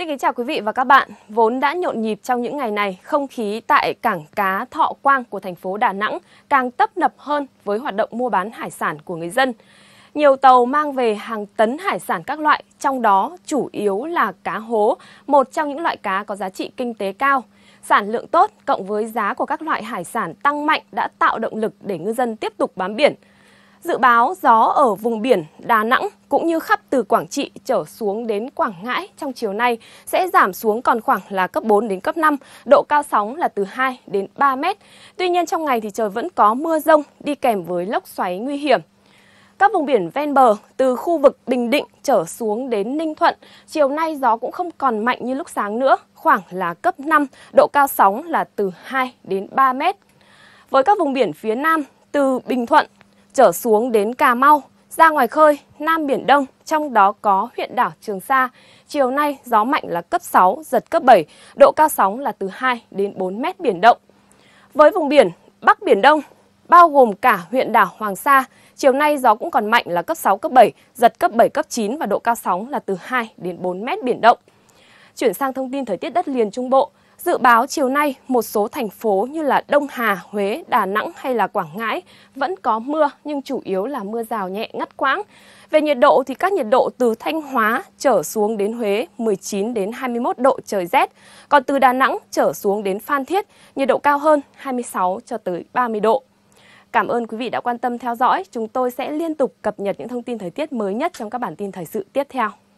Xin kính chào quý vị và các bạn. Vốn đã nhộn nhịp trong những ngày này, không khí tại cảng cá Thọ Quang của thành phố Đà Nẵng càng tấp nập hơn với hoạt động mua bán hải sản của người dân. Nhiều tàu mang về hàng tấn hải sản các loại, trong đó chủ yếu là cá hố, một trong những loại cá có giá trị kinh tế cao. Sản lượng tốt cộng với giá của các loại hải sản tăng mạnh đã tạo động lực để ngư dân tiếp tục bám biển – Dự báo gió ở vùng biển Đà Nẵng cũng như khắp từ Quảng Trị trở xuống đến Quảng Ngãi trong chiều nay sẽ giảm xuống còn khoảng là cấp 4 đến cấp 5, độ cao sóng là từ 2 đến 3 mét. Tuy nhiên trong ngày thì trời vẫn có mưa rông đi kèm với lốc xoáy nguy hiểm. Các vùng biển ven bờ từ khu vực Bình Định trở xuống đến Ninh Thuận, chiều nay gió cũng không còn mạnh như lúc sáng nữa, khoảng là cấp 5, độ cao sóng là từ 2 đến 3 mét. Với các vùng biển phía Nam, từ Bình Thuận trở xuống đến Cà Mau, ra ngoài khơi, Nam Biển Đông, trong đó có huyện đảo Trường Sa. Chiều nay, gió mạnh là cấp 6, giật cấp 7, độ cao sóng là từ 2 đến 4 mét biển động. Với vùng biển Bắc Biển Đông, bao gồm cả huyện đảo Hoàng Sa, chiều nay gió cũng còn mạnh là cấp 6, cấp 7, giật cấp 7, cấp 9 và độ cao sóng là từ 2 đến 4 mét biển động. Chuyển sang thông tin thời tiết đất liền Trung Bộ, Dự báo chiều nay, một số thành phố như là Đông Hà, Huế, Đà Nẵng hay là Quảng Ngãi vẫn có mưa nhưng chủ yếu là mưa rào nhẹ ngắt quãng. Về nhiệt độ thì các nhiệt độ từ Thanh Hóa trở xuống đến Huế 19 đến 21 độ trời rét, còn từ Đà Nẵng trở xuống đến Phan Thiết nhiệt độ cao hơn 26 cho tới 30 độ. Cảm ơn quý vị đã quan tâm theo dõi. Chúng tôi sẽ liên tục cập nhật những thông tin thời tiết mới nhất trong các bản tin thời sự tiếp theo.